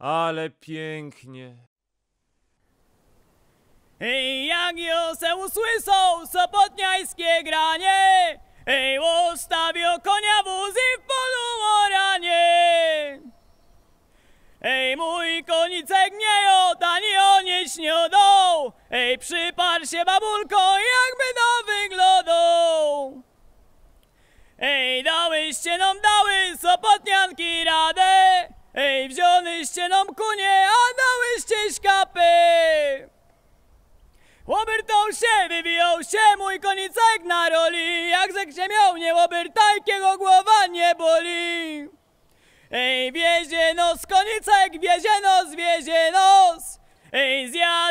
Ale pięknie. Ej, jak jo se usłyszał granie, ej, ustawił konia wozy w polu oranie. Ej, mój konicek nie odani o nie ej, przypar się babulko, jakby to wyglądał. Ej, dałyście nam dały, sopot Ej, wziąłyście nam kunie, a dałyście szkapy! Łobyrtą się wybiją się mój konicek na roli, jak ze grzemią nie łobyrta, jego głowa nie boli. Ej, wiezie nos, konicek, wiezie nos, wiezie nos, ej, zjadł.